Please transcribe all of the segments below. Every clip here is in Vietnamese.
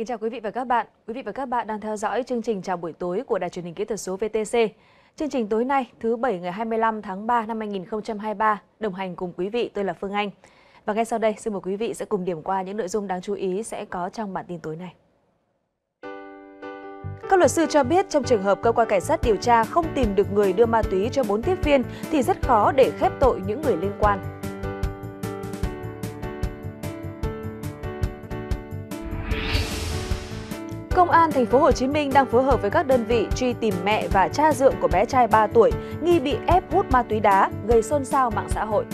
Kính chào quý vị và các bạn. Quý vị và các bạn đang theo dõi chương trình Chào buổi tối của Đài truyền hình kỹ thuật số VTC. Chương trình tối nay, thứ Bảy ngày 25 tháng 3 năm 2023, đồng hành cùng quý vị tôi là Phương Anh. Và ngay sau đây, xin mời quý vị sẽ cùng điểm qua những nội dung đáng chú ý sẽ có trong bản tin tối nay. Các luật sư cho biết trong trường hợp cơ quan cảnh sát điều tra không tìm được người đưa ma túy cho 4 tiếp viên thì rất khó để khép tội những người liên quan. Công an thành phố Hồ Chí Minh đang phối hợp với các đơn vị truy tìm mẹ và cha dượng của bé trai 3 tuổi nghi bị ép hút ma túy đá gây xôn xao mạng xã hội.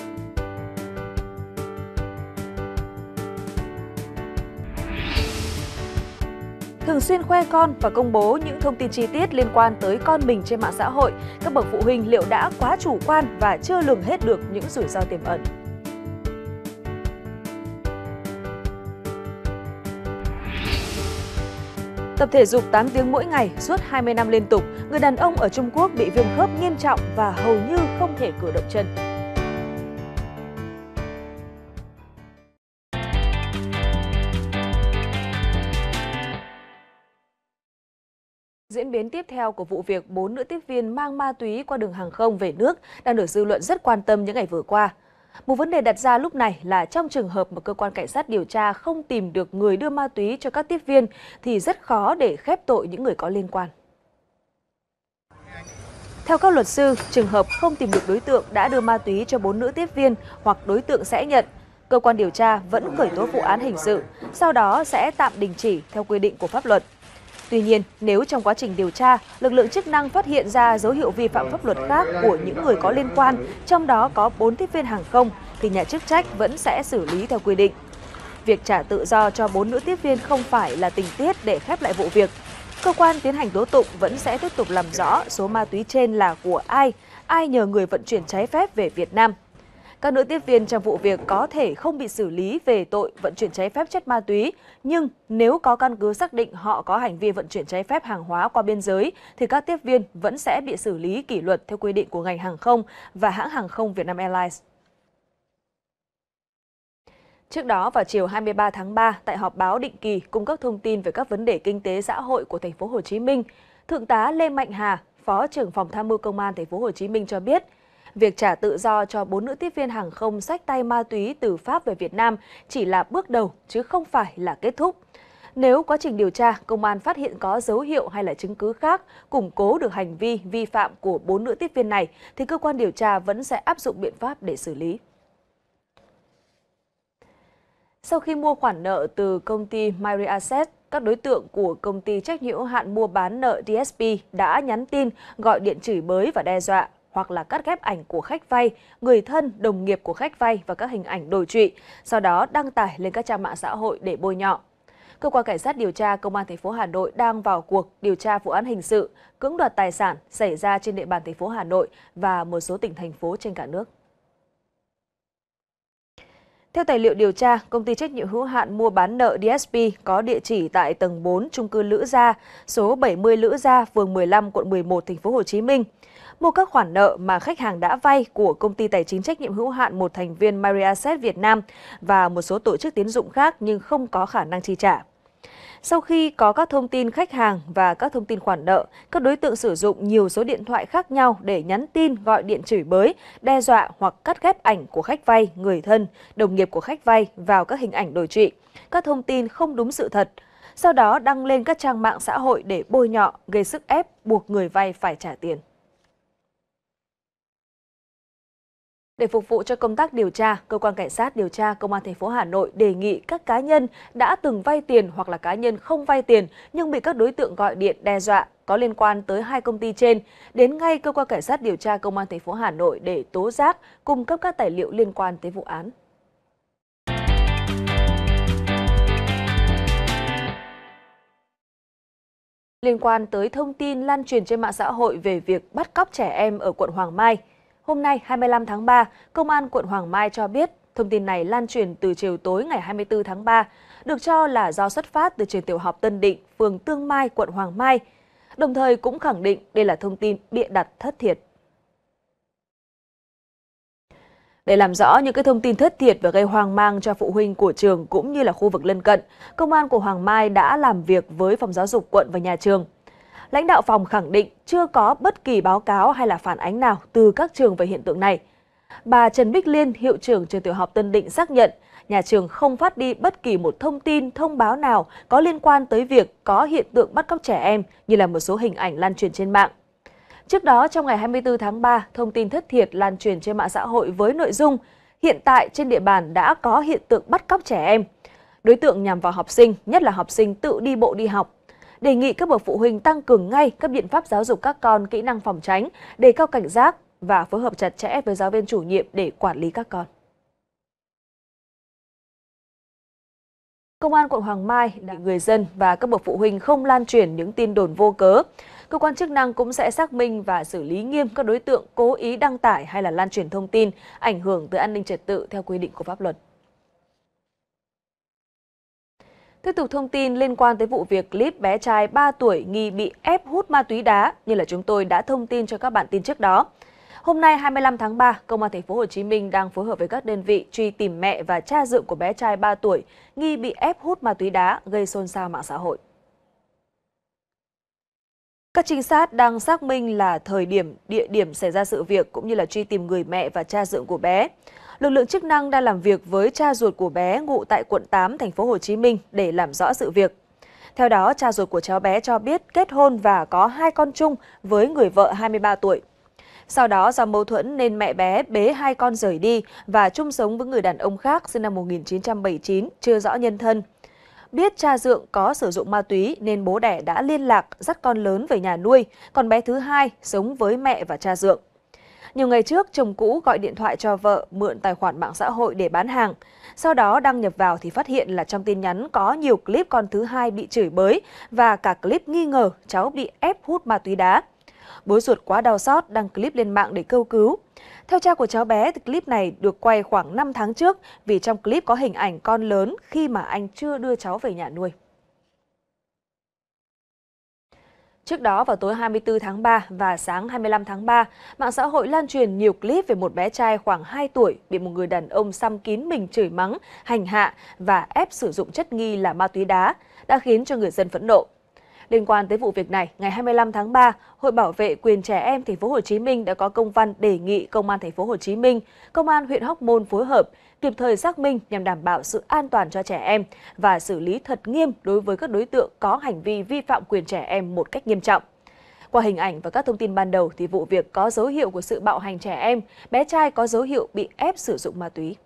thường xuyên khoe con và công bố những thông tin chi tiết liên quan tới con mình trên mạng xã hội, các bậc phụ huynh liệu đã quá chủ quan và chưa lường hết được những rủi ro tiềm ẩn. Tập thể dục 8 tiếng mỗi ngày suốt 20 năm liên tục, người đàn ông ở Trung Quốc bị viêm khớp nghiêm trọng và hầu như không thể cử động chân. Diễn biến tiếp theo của vụ việc bốn nữ tiếp viên mang ma túy qua đường hàng không về nước đang được dư luận rất quan tâm những ngày vừa qua. Một vấn đề đặt ra lúc này là trong trường hợp mà cơ quan cảnh sát điều tra không tìm được người đưa ma túy cho các tiếp viên thì rất khó để khép tội những người có liên quan. Theo các luật sư, trường hợp không tìm được đối tượng đã đưa ma túy cho bốn nữ tiếp viên hoặc đối tượng sẽ nhận, cơ quan điều tra vẫn khởi tố vụ án hình sự, sau đó sẽ tạm đình chỉ theo quy định của pháp luật. Tuy nhiên, nếu trong quá trình điều tra, lực lượng chức năng phát hiện ra dấu hiệu vi phạm pháp luật khác của những người có liên quan, trong đó có 4 tiếp viên hàng không, thì nhà chức trách vẫn sẽ xử lý theo quy định. Việc trả tự do cho 4 nữ tiếp viên không phải là tình tiết để khép lại vụ việc. Cơ quan tiến hành tố tụng vẫn sẽ tiếp tục làm rõ số ma túy trên là của ai, ai nhờ người vận chuyển trái phép về Việt Nam các nữ tiếp viên trong vụ việc có thể không bị xử lý về tội vận chuyển trái phép chất ma túy, nhưng nếu có căn cứ xác định họ có hành vi vận chuyển trái phép hàng hóa qua biên giới thì các tiếp viên vẫn sẽ bị xử lý kỷ luật theo quy định của ngành hàng không và hãng hàng không Vietnam Airlines. Trước đó vào chiều 23 tháng 3 tại họp báo định kỳ cung cấp thông tin về các vấn đề kinh tế xã hội của thành phố Hồ Chí Minh, Thượng tá Lê Mạnh Hà, Phó trưởng phòng tham mưu Công an thành phố Hồ Chí Minh cho biết, việc trả tự do cho bốn nữ tiếp viên hàng không sách tay ma túy từ Pháp về Việt Nam chỉ là bước đầu chứ không phải là kết thúc. Nếu quá trình điều tra, công an phát hiện có dấu hiệu hay là chứng cứ khác củng cố được hành vi vi phạm của bốn nữ tiếp viên này, thì cơ quan điều tra vẫn sẽ áp dụng biện pháp để xử lý. Sau khi mua khoản nợ từ công ty Myri Asset, các đối tượng của công ty trách nhiệm hạn mua bán nợ DSP đã nhắn tin, gọi điện chửi bới và đe dọa hoặc là cắt ghép ảnh của khách vay, người thân, đồng nghiệp của khách vay và các hình ảnh đồi trụy, sau đó đăng tải lên các trang mạng xã hội để bôi nhọ. Cơ quan cảnh sát điều tra công an thành phố Hà Nội đang vào cuộc điều tra vụ án hình sự cưỡng đoạt tài sản xảy ra trên địa bàn thành phố Hà Nội và một số tỉnh thành phố trên cả nước. Theo tài liệu điều tra, công ty trách nhiệm hữu hạn mua bán nợ DSP có địa chỉ tại tầng 4 trung cư Lữ Gia, số 70 Lữ Gia, phường 15, quận 11, thành phố Hồ Chí Minh mua các khoản nợ mà khách hàng đã vay của công ty tài chính trách nhiệm hữu hạn một thành viên Mariaset Việt Nam và một số tổ chức tín dụng khác nhưng không có khả năng chi trả. Sau khi có các thông tin khách hàng và các thông tin khoản nợ, các đối tượng sử dụng nhiều số điện thoại khác nhau để nhắn tin, gọi điện chửi bới, đe dọa hoặc cắt ghép ảnh của khách vay, người thân, đồng nghiệp của khách vay vào các hình ảnh đổi trụy, các thông tin không đúng sự thật. Sau đó đăng lên các trang mạng xã hội để bôi nhọ, gây sức ép, buộc người vay phải trả tiền. Để phục vụ cho công tác điều tra, cơ quan cảnh sát điều tra công an thành phố Hà Nội đề nghị các cá nhân đã từng vay tiền hoặc là cá nhân không vay tiền nhưng bị các đối tượng gọi điện đe dọa có liên quan tới hai công ty trên đến ngay cơ quan cảnh sát điều tra công an thành phố Hà Nội để tố giác, cung cấp các tài liệu liên quan tới vụ án. Liên quan tới thông tin lan truyền trên mạng xã hội về việc bắt cóc trẻ em ở quận Hoàng Mai, Hôm nay 25 tháng 3, Công an quận Hoàng Mai cho biết thông tin này lan truyền từ chiều tối ngày 24 tháng 3, được cho là do xuất phát từ trường tiểu học Tân Định, phường Tương Mai, quận Hoàng Mai. Đồng thời cũng khẳng định đây là thông tin bịa đặt thất thiệt. Để làm rõ những cái thông tin thất thiệt và gây hoang mang cho phụ huynh của trường cũng như là khu vực lân cận, công an của Hoàng Mai đã làm việc với phòng giáo dục quận và nhà trường. Lãnh đạo phòng khẳng định chưa có bất kỳ báo cáo hay là phản ánh nào từ các trường về hiện tượng này. Bà Trần Bích Liên, hiệu trưởng trường tiểu học Tân Định xác nhận, nhà trường không phát đi bất kỳ một thông tin, thông báo nào có liên quan tới việc có hiện tượng bắt cóc trẻ em như là một số hình ảnh lan truyền trên mạng. Trước đó, trong ngày 24 tháng 3, thông tin thất thiệt lan truyền trên mạng xã hội với nội dung hiện tại trên địa bàn đã có hiện tượng bắt cóc trẻ em. Đối tượng nhằm vào học sinh, nhất là học sinh tự đi bộ đi học đề nghị các bậc phụ huynh tăng cường ngay các biện pháp giáo dục các con kỹ năng phòng tránh, đề cao cảnh giác và phối hợp chặt chẽ với giáo viên chủ nhiệm để quản lý các con. Công an quận Hoàng Mai đã người dân và các bậc phụ huynh không lan truyền những tin đồn vô cớ. Cơ quan chức năng cũng sẽ xác minh và xử lý nghiêm các đối tượng cố ý đăng tải hay là lan truyền thông tin ảnh hưởng tới an ninh trật tự theo quy định của pháp luật. Tiếp tục thông tin liên quan tới vụ việc clip bé trai 3 tuổi nghi bị ép hút ma túy đá như là chúng tôi đã thông tin cho các bạn tin trước đó. Hôm nay 25 tháng 3, Công an thành phố Hồ Chí Minh đang phối hợp với các đơn vị truy tìm mẹ và cha dượng của bé trai 3 tuổi nghi bị ép hút ma túy đá gây xôn xao mạng xã hội. Các trinh sát đang xác minh là thời điểm, địa điểm xảy ra sự việc cũng như là truy tìm người mẹ và cha dượng của bé lực lượng chức năng đang làm việc với cha ruột của bé ngụ tại quận 8 thành phố Hồ Chí Minh để làm rõ sự việc. Theo đó, cha ruột của cháu bé cho biết kết hôn và có hai con chung với người vợ 23 tuổi. Sau đó do mâu thuẫn nên mẹ bé bế hai con rời đi và chung sống với người đàn ông khác sinh năm 1979, chưa rõ nhân thân. Biết cha dượng có sử dụng ma túy nên bố đẻ đã liên lạc dắt con lớn về nhà nuôi, còn bé thứ hai sống với mẹ và cha dượng. Nhiều ngày trước, chồng cũ gọi điện thoại cho vợ mượn tài khoản mạng xã hội để bán hàng. Sau đó đăng nhập vào thì phát hiện là trong tin nhắn có nhiều clip con thứ hai bị chửi bới và cả clip nghi ngờ cháu bị ép hút ma túy đá. Bố ruột quá đau xót đăng clip lên mạng để kêu cứu. Theo cha của cháu bé, thì clip này được quay khoảng 5 tháng trước vì trong clip có hình ảnh con lớn khi mà anh chưa đưa cháu về nhà nuôi. Trước đó vào tối 24 tháng 3 và sáng 25 tháng 3, mạng xã hội lan truyền nhiều clip về một bé trai khoảng 2 tuổi bị một người đàn ông xăm kín mình chửi mắng, hành hạ và ép sử dụng chất nghi là ma túy đá, đã khiến cho người dân phẫn nộ. Liên quan tới vụ việc này, ngày 25 tháng 3, Hội Bảo vệ quyền trẻ em thành phố Hồ Chí Minh đã có công văn đề nghị Công an thành phố Hồ Chí Minh, Công an huyện Hóc Môn phối hợp kịp thời xác minh nhằm đảm bảo sự an toàn cho trẻ em và xử lý thật nghiêm đối với các đối tượng có hành vi vi phạm quyền trẻ em một cách nghiêm trọng. Qua hình ảnh và các thông tin ban đầu thì vụ việc có dấu hiệu của sự bạo hành trẻ em, bé trai có dấu hiệu bị ép sử dụng ma túy.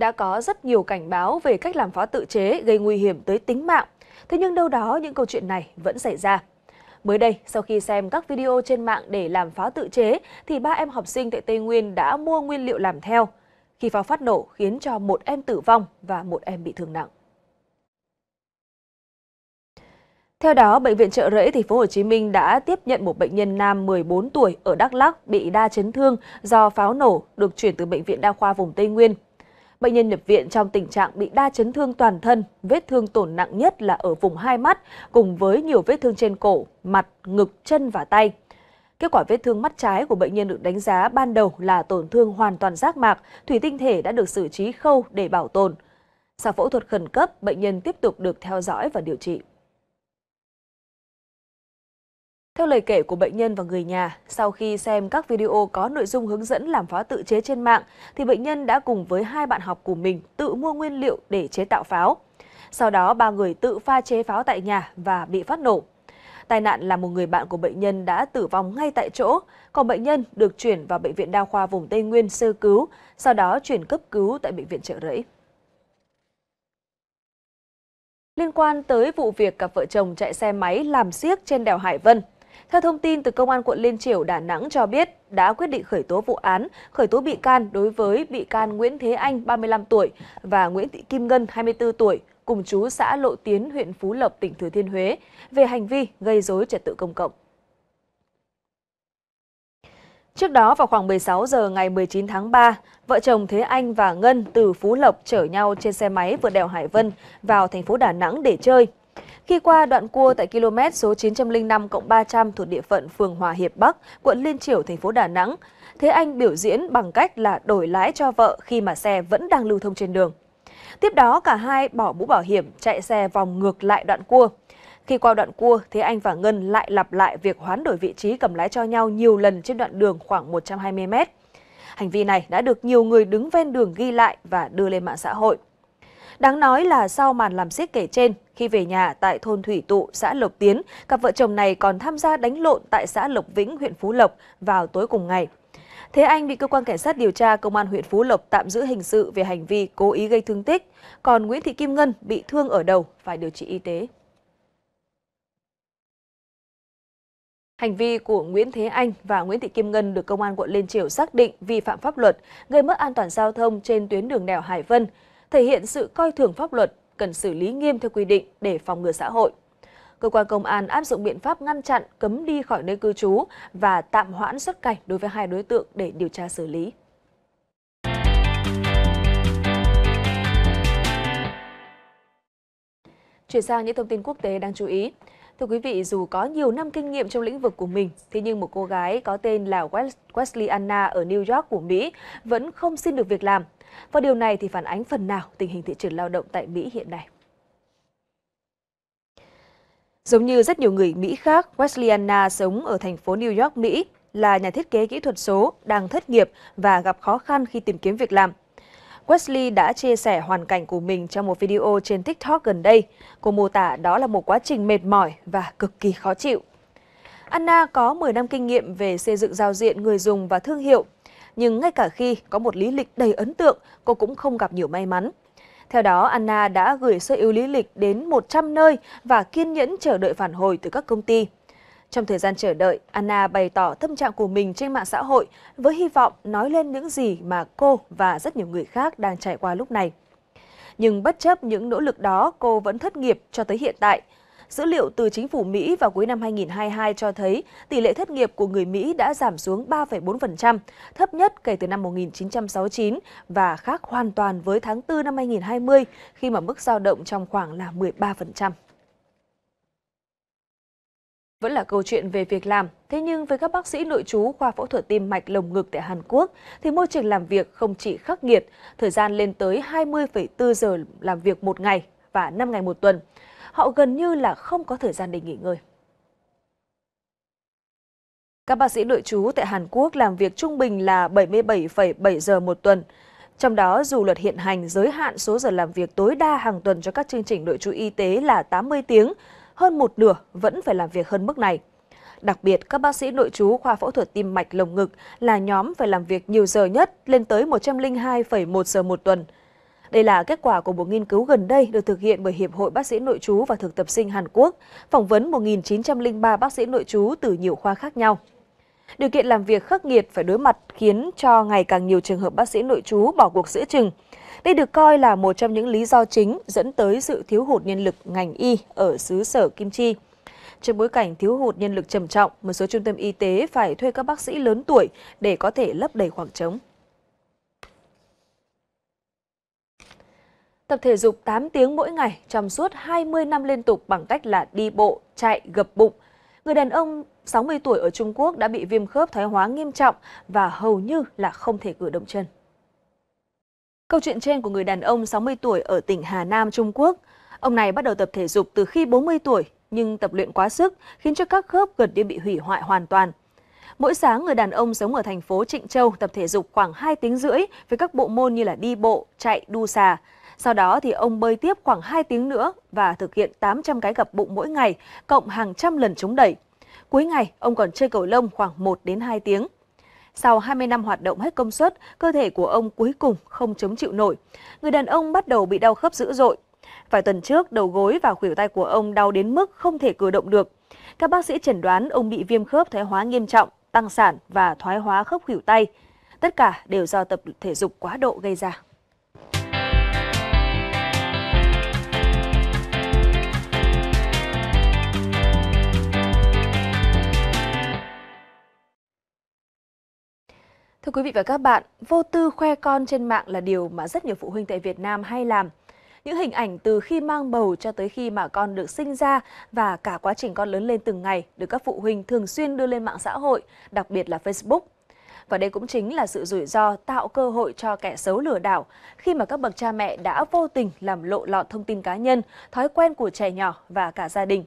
đã có rất nhiều cảnh báo về cách làm pháo tự chế gây nguy hiểm tới tính mạng. Thế nhưng đâu đó những câu chuyện này vẫn xảy ra. Mới đây, sau khi xem các video trên mạng để làm pháo tự chế, thì ba em học sinh tại Tây Nguyên đã mua nguyên liệu làm theo. Khi pháo phát nổ khiến cho một em tử vong và một em bị thương nặng. Theo đó, bệnh viện Trợ Rẫy thành phố Hồ Chí Minh đã tiếp nhận một bệnh nhân nam 14 tuổi ở Đắk Lắk bị đa chấn thương do pháo nổ được chuyển từ bệnh viện đa khoa vùng Tây Nguyên Bệnh nhân nhập viện trong tình trạng bị đa chấn thương toàn thân, vết thương tổn nặng nhất là ở vùng hai mắt, cùng với nhiều vết thương trên cổ, mặt, ngực, chân và tay. Kết quả vết thương mắt trái của bệnh nhân được đánh giá ban đầu là tổn thương hoàn toàn giác mạc, thủy tinh thể đã được xử trí khâu để bảo tồn. Sau phẫu thuật khẩn cấp, bệnh nhân tiếp tục được theo dõi và điều trị. Theo lời kể của bệnh nhân và người nhà, sau khi xem các video có nội dung hướng dẫn làm pháo tự chế trên mạng, thì bệnh nhân đã cùng với hai bạn học của mình tự mua nguyên liệu để chế tạo pháo. Sau đó, ba người tự pha chế pháo tại nhà và bị phát nổ. Tai nạn là một người bạn của bệnh nhân đã tử vong ngay tại chỗ, còn bệnh nhân được chuyển vào Bệnh viện Đa khoa vùng Tây Nguyên sơ cứu, sau đó chuyển cấp cứu tại Bệnh viện Trợ Rẫy. Liên quan tới vụ việc cặp vợ chồng chạy xe máy làm siếc trên đèo Hải Vân, theo thông tin từ Công an quận Liên Triểu, Đà Nẵng cho biết, đã quyết định khởi tố vụ án, khởi tố bị can đối với bị can Nguyễn Thế Anh, 35 tuổi và Nguyễn Thị Kim Ngân, 24 tuổi, cùng chú xã Lộ Tiến, huyện Phú Lộc, tỉnh Thừa Thiên Huế, về hành vi gây dối trật tự công cộng. Trước đó vào khoảng 16 giờ ngày 19 tháng 3, vợ chồng Thế Anh và Ngân từ Phú Lộc chở nhau trên xe máy vượt đèo Hải Vân vào thành phố Đà Nẵng để chơi. Khi qua đoạn cua tại km số 905 300 thuộc địa phận phường Hòa Hiệp Bắc, quận Liên Triểu, thành phố Đà Nẵng, Thế Anh biểu diễn bằng cách là đổi lái cho vợ khi mà xe vẫn đang lưu thông trên đường. Tiếp đó cả hai bỏ mũ bảo hiểm chạy xe vòng ngược lại đoạn cua. Khi qua đoạn cua, Thế Anh và Ngân lại lặp lại việc hoán đổi vị trí cầm lái cho nhau nhiều lần trên đoạn đường khoảng 120 mét. Hành vi này đã được nhiều người đứng ven đường ghi lại và đưa lên mạng xã hội. Đáng nói là sau màn làm xiếc kể trên, khi về nhà tại thôn Thủy Tụ, xã Lộc Tiến, cặp vợ chồng này còn tham gia đánh lộn tại xã Lộc Vĩnh, huyện Phú Lộc vào tối cùng ngày. Thế Anh bị cơ quan cảnh sát điều tra công an huyện Phú Lộc tạm giữ hình sự về hành vi cố ý gây thương tích, còn Nguyễn Thị Kim Ngân bị thương ở đầu phải điều trị y tế. Hành vi của Nguyễn Thế Anh và Nguyễn Thị Kim Ngân được Công an quận Liên Triều xác định vi phạm pháp luật, gây mất an toàn giao thông trên tuyến đường đèo Hải Vân, thể hiện sự coi thường pháp luật, cần xử lý nghiêm theo quy định để phòng ngừa xã hội. Cơ quan công an áp dụng biện pháp ngăn chặn, cấm đi khỏi nơi cư trú và tạm hoãn xuất cảnh đối với hai đối tượng để điều tra xử lý. Chuyển sang những thông tin quốc tế đang chú ý. Thưa quý vị, dù có nhiều năm kinh nghiệm trong lĩnh vực của mình, thế nhưng một cô gái có tên là Wesley Anna ở New York của Mỹ vẫn không xin được việc làm. Và điều này thì phản ánh phần nào tình hình thị trường lao động tại Mỹ hiện nay. Giống như rất nhiều người Mỹ khác, Wesley Anna sống ở thành phố New York, Mỹ, là nhà thiết kế kỹ thuật số, đang thất nghiệp và gặp khó khăn khi tìm kiếm việc làm. Wesley đã chia sẻ hoàn cảnh của mình trong một video trên TikTok gần đây. Cô mô tả đó là một quá trình mệt mỏi và cực kỳ khó chịu. Anna có 10 năm kinh nghiệm về xây dựng giao diện người dùng và thương hiệu. Nhưng ngay cả khi có một lý lịch đầy ấn tượng, cô cũng không gặp nhiều may mắn. Theo đó, Anna đã gửi sơ yếu lý lịch đến 100 nơi và kiên nhẫn chờ đợi phản hồi từ các công ty. Trong thời gian chờ đợi, Anna bày tỏ tâm trạng của mình trên mạng xã hội với hy vọng nói lên những gì mà cô và rất nhiều người khác đang trải qua lúc này. Nhưng bất chấp những nỗ lực đó, cô vẫn thất nghiệp cho tới hiện tại. Dữ liệu từ chính phủ Mỹ vào cuối năm 2022 cho thấy tỷ lệ thất nghiệp của người Mỹ đã giảm xuống 3,4%, thấp nhất kể từ năm 1969 và khác hoàn toàn với tháng 4 năm 2020 khi mà mức dao động trong khoảng là 13%. Vẫn là câu chuyện về việc làm, thế nhưng với các bác sĩ nội trú khoa phẫu thuật tim mạch lồng ngực tại Hàn Quốc thì môi trường làm việc không chỉ khắc nghiệt, thời gian lên tới 20,4 giờ làm việc một ngày và 5 ngày một tuần. Họ gần như là không có thời gian để nghỉ ngơi. Các bác sĩ nội trú tại Hàn Quốc làm việc trung bình là 77,7 giờ một tuần. Trong đó, dù luật hiện hành giới hạn số giờ làm việc tối đa hàng tuần cho các chương trình nội trú y tế là 80 tiếng, hơn một nửa vẫn phải làm việc hơn mức này. Đặc biệt, các bác sĩ nội trú khoa phẫu thuật tim mạch lồng ngực là nhóm phải làm việc nhiều giờ nhất, lên tới 102,1 giờ một tuần. Đây là kết quả của một nghiên cứu gần đây được thực hiện bởi Hiệp hội Bác sĩ Nội trú và Thực tập sinh Hàn Quốc, phỏng vấn 1.903 bác sĩ nội trú từ nhiều khoa khác nhau. Điều kiện làm việc khắc nghiệt phải đối mặt khiến cho ngày càng nhiều trường hợp bác sĩ nội trú bỏ cuộc giữa chừng. Đây được coi là một trong những lý do chính dẫn tới sự thiếu hụt nhân lực ngành y ở xứ sở Kim Chi. Trong bối cảnh thiếu hụt nhân lực trầm trọng, một số trung tâm y tế phải thuê các bác sĩ lớn tuổi để có thể lấp đầy khoảng trống. Tập thể dục 8 tiếng mỗi ngày trong suốt 20 năm liên tục bằng cách là đi bộ, chạy, gập bụng. Người đàn ông 60 tuổi ở Trung Quốc đã bị viêm khớp thoái hóa nghiêm trọng và hầu như là không thể cử động chân. Câu chuyện trên của người đàn ông 60 tuổi ở tỉnh Hà Nam, Trung Quốc. Ông này bắt đầu tập thể dục từ khi 40 tuổi, nhưng tập luyện quá sức khiến cho các khớp gần như bị hủy hoại hoàn toàn. Mỗi sáng, người đàn ông sống ở thành phố Trịnh Châu tập thể dục khoảng 2 tiếng rưỡi với các bộ môn như là đi bộ, chạy, đu xà. Sau đó thì ông bơi tiếp khoảng 2 tiếng nữa và thực hiện 800 cái gập bụng mỗi ngày, cộng hàng trăm lần chống đẩy. Cuối ngày, ông còn chơi cầu lông khoảng 1 đến 2 tiếng. Sau 20 năm hoạt động hết công suất, cơ thể của ông cuối cùng không chống chịu nổi. Người đàn ông bắt đầu bị đau khớp dữ dội. Vài tuần trước, đầu gối và khuỷu tay của ông đau đến mức không thể cử động được. Các bác sĩ chẩn đoán ông bị viêm khớp thoái hóa nghiêm trọng, tăng sản và thoái hóa khớp khuỷu tay. Tất cả đều do tập thể dục quá độ gây ra. Thưa quý vị và các bạn, vô tư khoe con trên mạng là điều mà rất nhiều phụ huynh tại Việt Nam hay làm. Những hình ảnh từ khi mang bầu cho tới khi mà con được sinh ra và cả quá trình con lớn lên từng ngày được các phụ huynh thường xuyên đưa lên mạng xã hội, đặc biệt là Facebook. Và đây cũng chính là sự rủi ro tạo cơ hội cho kẻ xấu lừa đảo khi mà các bậc cha mẹ đã vô tình làm lộ lọt thông tin cá nhân, thói quen của trẻ nhỏ và cả gia đình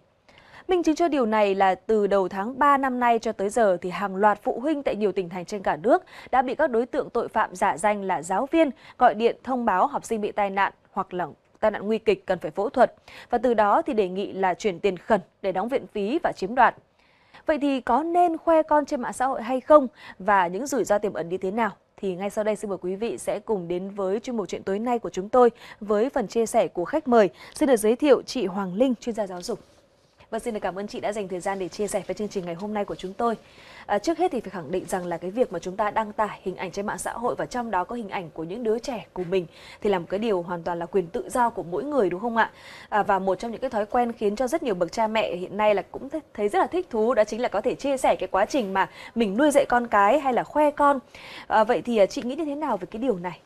Minh chứng cho điều này là từ đầu tháng 3 năm nay cho tới giờ thì hàng loạt phụ huynh tại nhiều tỉnh thành trên cả nước đã bị các đối tượng tội phạm giả danh là giáo viên gọi điện thông báo học sinh bị tai nạn hoặc là tai nạn nguy kịch cần phải phẫu thuật và từ đó thì đề nghị là chuyển tiền khẩn để đóng viện phí và chiếm đoạt. Vậy thì có nên khoe con trên mạng xã hội hay không và những rủi ro tiềm ẩn như thế nào? Thì ngay sau đây xin mời quý vị sẽ cùng đến với chuyên mục chuyện tối nay của chúng tôi với phần chia sẻ của khách mời. Xin được giới thiệu chị Hoàng Linh, chuyên gia giáo dục. Và vâng, xin được cảm ơn chị đã dành thời gian để chia sẻ với chương trình ngày hôm nay của chúng tôi. À, trước hết thì phải khẳng định rằng là cái việc mà chúng ta đăng tải hình ảnh trên mạng xã hội và trong đó có hình ảnh của những đứa trẻ của mình thì là một cái điều hoàn toàn là quyền tự do của mỗi người đúng không ạ? À, và một trong những cái thói quen khiến cho rất nhiều bậc cha mẹ hiện nay là cũng thấy rất là thích thú đó chính là có thể chia sẻ cái quá trình mà mình nuôi dạy con cái hay là khoe con. À, vậy thì à, chị nghĩ như thế nào về cái điều này?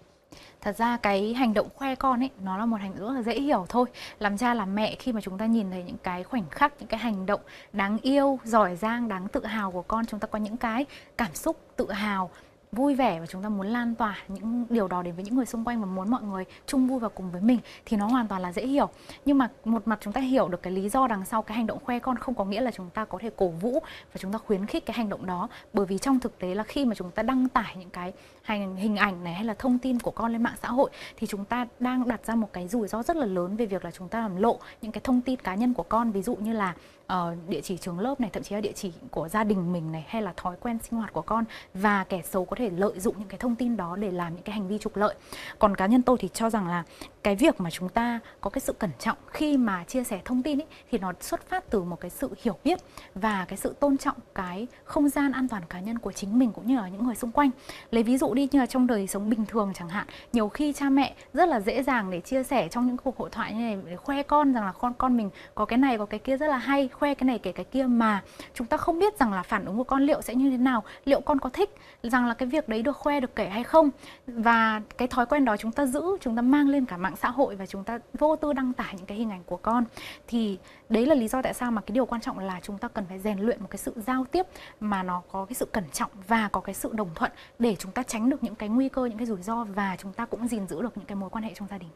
thật ra cái hành động khoe con ấy nó là một hành động rất là dễ hiểu thôi làm cha làm mẹ khi mà chúng ta nhìn thấy những cái khoảnh khắc những cái hành động đáng yêu giỏi giang đáng tự hào của con chúng ta có những cái cảm xúc tự hào vui vẻ và chúng ta muốn lan tỏa những điều đó đến với những người xung quanh và muốn mọi người chung vui và cùng với mình thì nó hoàn toàn là dễ hiểu nhưng mà một mặt chúng ta hiểu được cái lý do đằng sau cái hành động khoe con không có nghĩa là chúng ta có thể cổ vũ và chúng ta khuyến khích cái hành động đó bởi vì trong thực tế là khi mà chúng ta đăng tải những cái hành hình ảnh này hay là thông tin của con lên mạng xã hội thì chúng ta đang đặt ra một cái rủi ro rất là lớn về việc là chúng ta làm lộ những cái thông tin cá nhân của con ví dụ như là uh, địa chỉ trường lớp này thậm chí là địa chỉ của gia đình mình này hay là thói quen sinh hoạt của con và kẻ xấu có thể lợi dụng những cái thông tin đó để làm những cái hành vi trục lợi còn cá nhân tôi thì cho rằng là cái việc mà chúng ta có cái sự cẩn trọng khi mà chia sẻ thông tin ấy, thì nó xuất phát từ một cái sự hiểu biết và cái sự tôn trọng cái không gian an toàn cá nhân của chính mình cũng như là những người xung quanh lấy ví dụ đi như là trong đời sống bình thường chẳng hạn nhiều khi cha mẹ rất là dễ dàng để chia sẻ trong những cuộc hội thoại như này để khoe con rằng là con con mình có cái này có cái kia rất là hay khoe cái này kể cái kia mà chúng ta không biết rằng là phản ứng của con liệu sẽ như thế nào liệu con có thích rằng là cái việc đấy được khoe được kể hay không và cái thói quen đó chúng ta giữ chúng ta mang lên cả mạng mạng xã hội và chúng ta vô tư đăng tải những cái hình ảnh của con thì đấy là lý do tại sao mà cái điều quan trọng là chúng ta cần phải rèn luyện một cái sự giao tiếp mà nó có cái sự cẩn trọng và có cái sự đồng thuận để chúng ta tránh được những cái nguy cơ những cái rủi ro và chúng ta cũng gìn giữ được những cái mối quan hệ trong gia đình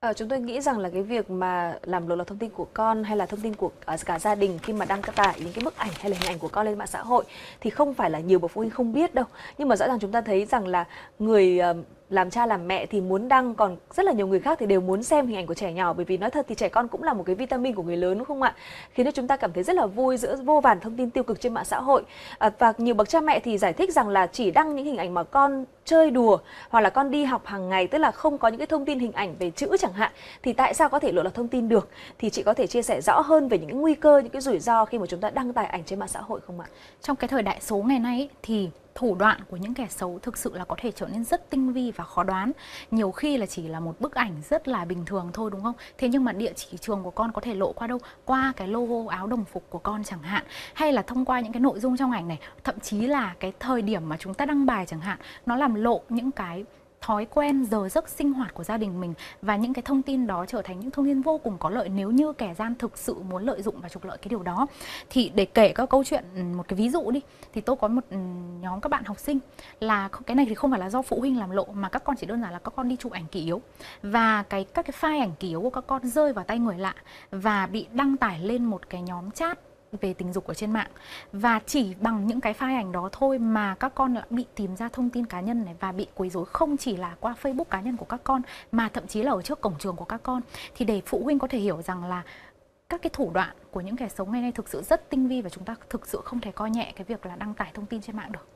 À, chúng tôi nghĩ rằng là cái việc mà làm lộ lọt thông tin của con hay là thông tin của à, cả gia đình khi mà đăng tải những cái bức ảnh hay là hình ảnh của con lên mạng xã hội thì không phải là nhiều bậc phụ huynh không biết đâu nhưng mà rõ ràng chúng ta thấy rằng là người ờ, làm cha làm mẹ thì muốn đăng còn rất là nhiều người khác thì đều muốn xem hình ảnh của trẻ nhỏ bởi vì nói thật thì trẻ con cũng là một cái vitamin của người lớn đúng không ạ khiến cho chúng ta cảm thấy rất là vui giữa vô vàn thông tin tiêu cực trên mạng xã hội à, và nhiều bậc cha mẹ thì giải thích rằng là chỉ đăng những hình ảnh mà con chơi đùa hoặc là con đi học hàng ngày tức là không có những cái thông tin hình ảnh về chữ chẳng hạn thì tại sao có thể lộ lọt thông tin được thì chị có thể chia sẻ rõ hơn về những nguy cơ những cái rủi ro khi mà chúng ta đăng tải ảnh trên mạng xã hội không ạ trong cái thời đại số ngày nay ấy, thì thủ đoạn của những kẻ xấu thực sự là có thể trở nên rất tinh vi và khó đoán nhiều khi là chỉ là một bức ảnh rất là bình thường thôi đúng không thế nhưng mà địa chỉ trường của con có thể lộ qua đâu qua cái logo áo đồng phục của con chẳng hạn hay là thông qua những cái nội dung trong ảnh này thậm chí là cái thời điểm mà chúng ta đăng bài chẳng hạn nó làm lộ những cái thói quen giờ giấc sinh hoạt của gia đình mình và những cái thông tin đó trở thành những thông tin vô cùng có lợi nếu như kẻ gian thực sự muốn lợi dụng và trục lợi cái điều đó thì để kể các câu chuyện ừ, một cái ví dụ đi thì tôi có một ừ, nhóm các bạn học sinh là cái này thì không phải là do phụ huynh làm lộ mà các con chỉ đơn giản là các con đi chụp ảnh kỷ yếu và cái các cái file ảnh kỷ yếu của các con rơi vào tay người lạ và bị đăng tải lên một cái nhóm chat về tình dục ở trên mạng và chỉ bằng những cái file ảnh đó thôi mà các con đã bị tìm ra thông tin cá nhân này và bị quấy rối không chỉ là qua Facebook cá nhân của các con mà thậm chí là ở trước cổng trường của các con thì để phụ huynh có thể hiểu rằng là các cái thủ đoạn của những kẻ xấu ngày nay thực sự rất tinh vi và chúng ta thực sự không thể coi nhẹ cái việc là đăng tải thông tin trên mạng được.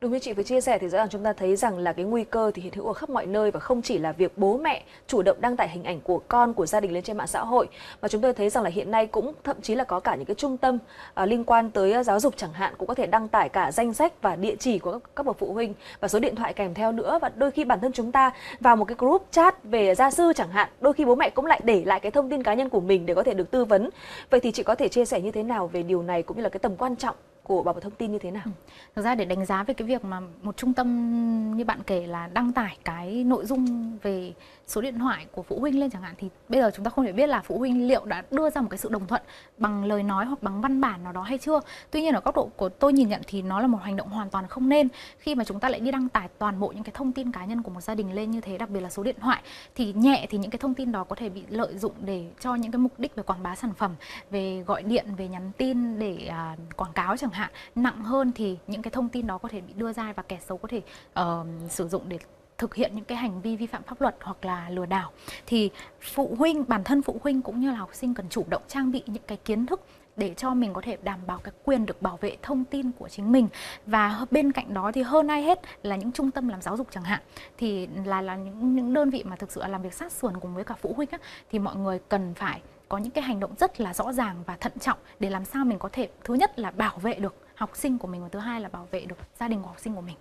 Đúng như chị vừa chia sẻ thì rõ ràng chúng ta thấy rằng là cái nguy cơ thì hiện hữu ở khắp mọi nơi và không chỉ là việc bố mẹ chủ động đăng tải hình ảnh của con của gia đình lên trên mạng xã hội mà chúng tôi thấy rằng là hiện nay cũng thậm chí là có cả những cái trung tâm à, liên quan tới à, giáo dục chẳng hạn cũng có thể đăng tải cả danh sách và địa chỉ của các, các bậc phụ huynh và số điện thoại kèm theo nữa và đôi khi bản thân chúng ta vào một cái group chat về gia sư chẳng hạn đôi khi bố mẹ cũng lại để lại cái thông tin cá nhân của mình để có thể được tư vấn vậy thì chị có thể chia sẻ như thế nào về điều này cũng như là cái tầm quan trọng của bảo mật thông tin như thế nào? Ừ. Thực ra để đánh giá về cái việc mà một trung tâm như bạn kể là đăng tải cái nội dung về số điện thoại của phụ huynh lên chẳng hạn thì bây giờ chúng ta không thể biết là phụ huynh liệu đã đưa ra một cái sự đồng thuận bằng lời nói hoặc bằng văn bản nào đó hay chưa. Tuy nhiên ở góc độ của tôi nhìn nhận thì nó là một hành động hoàn toàn không nên khi mà chúng ta lại đi đăng tải toàn bộ những cái thông tin cá nhân của một gia đình lên như thế, đặc biệt là số điện thoại thì nhẹ thì những cái thông tin đó có thể bị lợi dụng để cho những cái mục đích về quảng bá sản phẩm, về gọi điện, về nhắn tin để à, quảng cáo chẳng hạn hạn nặng hơn thì những cái thông tin đó có thể bị đưa ra và kẻ xấu có thể uh, sử dụng để thực hiện những cái hành vi vi phạm pháp luật hoặc là lừa đảo thì phụ huynh bản thân phụ huynh cũng như là học sinh cần chủ động trang bị những cái kiến thức để cho mình có thể đảm bảo cái quyền được bảo vệ thông tin của chính mình và bên cạnh đó thì hơn ai hết là những trung tâm làm giáo dục chẳng hạn thì là là những những đơn vị mà thực sự làm việc sát sườn cùng với cả phụ huynh á, thì mọi người cần phải có những cái hành động rất là rõ ràng và thận trọng để làm sao mình có thể thứ nhất là bảo vệ được học sinh của mình và thứ hai là bảo vệ được gia đình của học sinh của mình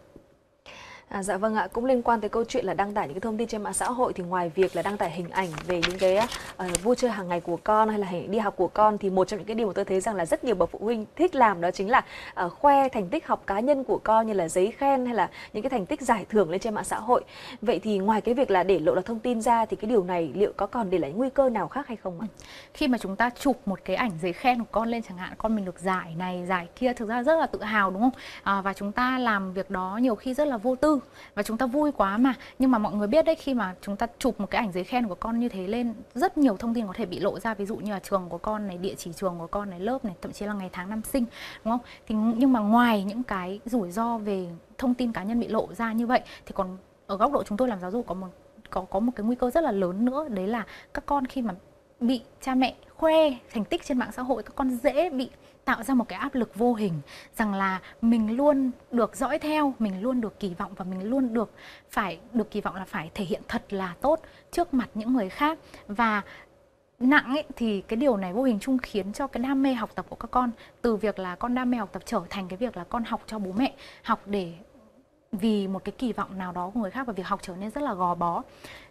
À, dạ vâng ạ, cũng liên quan tới câu chuyện là đăng tải những cái thông tin trên mạng xã hội thì ngoài việc là đăng tải hình ảnh về những cái uh, vui chơi hàng ngày của con hay là đi học của con thì một trong những cái điều mà tôi thấy rằng là rất nhiều bậc phụ huynh thích làm đó chính là uh, khoe thành tích học cá nhân của con như là giấy khen hay là những cái thành tích giải thưởng lên trên mạng xã hội. Vậy thì ngoài cái việc là để lộ lọt thông tin ra thì cái điều này liệu có còn để lại nguy cơ nào khác hay không ạ? Khi mà chúng ta chụp một cái ảnh giấy khen của con lên chẳng hạn con mình được giải này giải kia thực ra rất là tự hào đúng không? À, và chúng ta làm việc đó nhiều khi rất là vô tư và chúng ta vui quá mà nhưng mà mọi người biết đấy khi mà chúng ta chụp một cái ảnh giấy khen của con như thế lên rất nhiều thông tin có thể bị lộ ra ví dụ như là trường của con này địa chỉ trường của con này lớp này thậm chí là ngày tháng năm sinh đúng không thì nhưng mà ngoài những cái rủi ro về thông tin cá nhân bị lộ ra như vậy thì còn ở góc độ chúng tôi làm giáo dục có một có có một cái nguy cơ rất là lớn nữa đấy là các con khi mà bị cha mẹ khoe thành tích trên mạng xã hội các con dễ bị tạo ra một cái áp lực vô hình rằng là mình luôn được dõi theo mình luôn được kỳ vọng và mình luôn được phải được kỳ vọng là phải thể hiện thật là tốt trước mặt những người khác và nặng ấy, thì cái điều này vô hình chung khiến cho cái đam mê học tập của các con từ việc là con đam mê học tập trở thành cái việc là con học cho bố mẹ học để vì một cái kỳ vọng nào đó của người khác và việc học trở nên rất là gò bó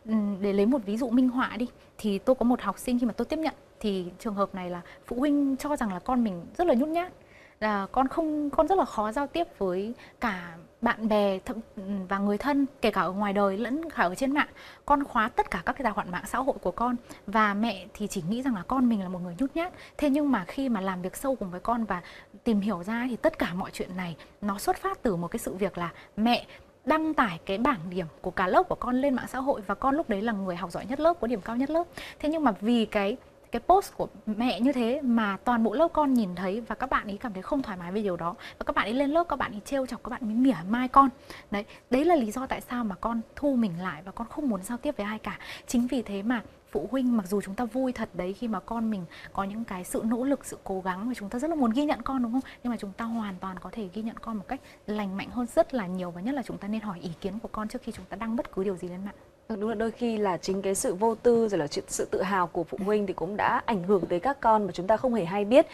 ừ, để lấy một ví dụ minh họa đi thì tôi có một học sinh khi mà tôi tiếp nhận thì trường hợp này là phụ huynh cho rằng là con mình rất là nhút nhát là con không con rất là khó giao tiếp với cả bạn bè thậm ừ, và người thân kể cả ở ngoài đời lẫn cả ở trên mạng con khóa tất cả các cái tài khoản mạng xã hội của con và mẹ thì chỉ nghĩ rằng là con mình là một người nhút nhát thế nhưng mà khi mà làm việc sâu cùng với con và tìm hiểu ra thì tất cả mọi chuyện này nó xuất phát từ một cái sự việc là mẹ đăng tải cái bảng điểm của cả lớp của con lên mạng xã hội và con lúc đấy là người học giỏi nhất lớp có điểm cao nhất lớp thế nhưng mà vì cái cái post của mẹ như thế mà toàn bộ lớp con nhìn thấy và các bạn ấy cảm thấy không thoải mái về điều đó và các bạn ấy lên lớp các bạn ấy trêu chọc các bạn ấy mỉa mai con đấy đấy là lý do tại sao mà con thu mình lại và con không muốn giao tiếp với ai cả chính vì thế mà phụ huynh mặc dù chúng ta vui thật đấy khi mà con mình có những cái sự nỗ lực sự cố gắng mà chúng ta rất là muốn ghi nhận con đúng không nhưng mà chúng ta hoàn toàn có thể ghi nhận con một cách lành mạnh hơn rất là nhiều và nhất là chúng ta nên hỏi ý kiến của con trước khi chúng ta đăng bất cứ điều gì lên mạng Vâng, đúng là đôi khi là chính cái sự vô tư rồi là sự tự hào của phụ huynh thì cũng đã ảnh hưởng tới các con mà chúng ta không hề hay biết.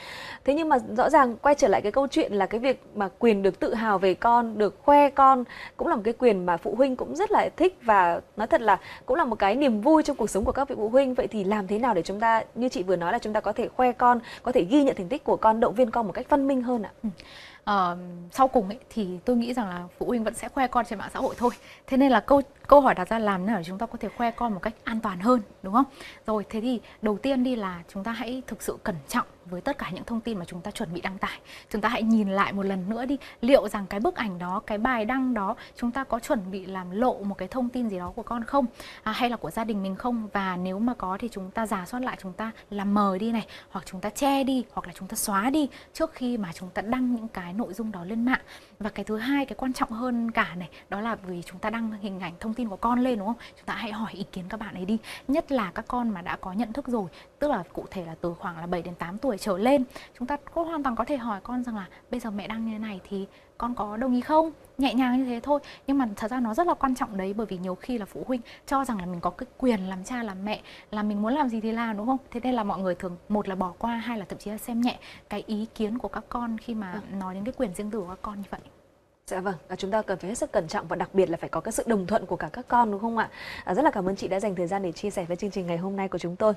Thế nhưng mà rõ ràng quay trở lại cái câu chuyện là cái việc mà quyền được tự hào về con, được khoe con cũng là một cái quyền mà phụ huynh cũng rất là thích và nói thật là cũng là một cái niềm vui trong cuộc sống của các vị phụ huynh. Vậy thì làm thế nào để chúng ta như chị vừa nói là chúng ta có thể khoe con, có thể ghi nhận thành tích của con, động viên con một cách văn minh hơn ạ? Ừ uh, sau cùng ấy, thì tôi nghĩ rằng là phụ huynh vẫn sẽ khoe con trên mạng xã hội thôi thế nên là câu câu hỏi đặt ra làm nào để chúng ta có thể khoe con một cách an toàn hơn đúng không rồi thế thì đầu tiên đi là chúng ta hãy thực sự cẩn trọng với tất cả những thông tin mà chúng ta chuẩn bị đăng tải chúng ta hãy nhìn lại một lần nữa đi liệu rằng cái bức ảnh đó cái bài đăng đó chúng ta có chuẩn bị làm lộ một cái thông tin gì đó của con không à, hay là của gia đình mình không và nếu mà có thì chúng ta giả soát lại chúng ta làm mờ đi này hoặc chúng ta che đi hoặc là chúng ta xóa đi trước khi mà chúng ta đăng những cái nội dung đó lên mạng và cái thứ hai cái quan trọng hơn cả này đó là vì chúng ta đăng hình ảnh thông tin của con lên đúng không chúng ta hãy hỏi ý kiến các bạn ấy đi nhất là các con mà đã có nhận thức rồi tức là cụ thể là từ khoảng là 7 đến 8 tuổi trở lên chúng ta cũng hoàn toàn có thể hỏi con rằng là bây giờ mẹ đang như thế này thì con có đồng ý không nhẹ nhàng như thế thôi nhưng mà thật ra nó rất là quan trọng đấy bởi vì nhiều khi là phụ huynh cho rằng là mình có cái quyền làm cha làm mẹ là mình muốn làm gì thì làm đúng không thế nên là mọi người thường một là bỏ qua hai là thậm chí là xem nhẹ cái ý kiến của các con khi mà ừ. nói đến cái quyền riêng tư của các con như vậy Dạ vâng, chúng ta cần phải hết sức cẩn trọng và đặc biệt là phải có cái sự đồng thuận của cả các con đúng không ạ? À, rất là cảm ơn chị đã dành thời gian để chia sẻ với chương trình ngày hôm nay của chúng tôi.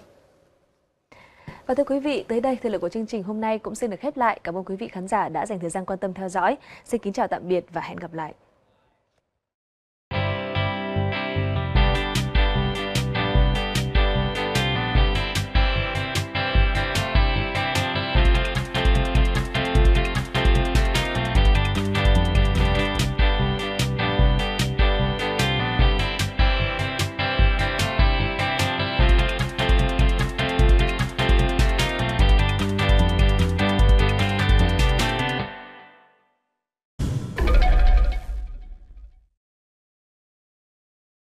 Và thưa quý vị, tới đây thời lượng của chương trình hôm nay cũng xin được khép lại. Cảm ơn quý vị khán giả đã dành thời gian quan tâm theo dõi. Xin kính chào tạm biệt và hẹn gặp lại.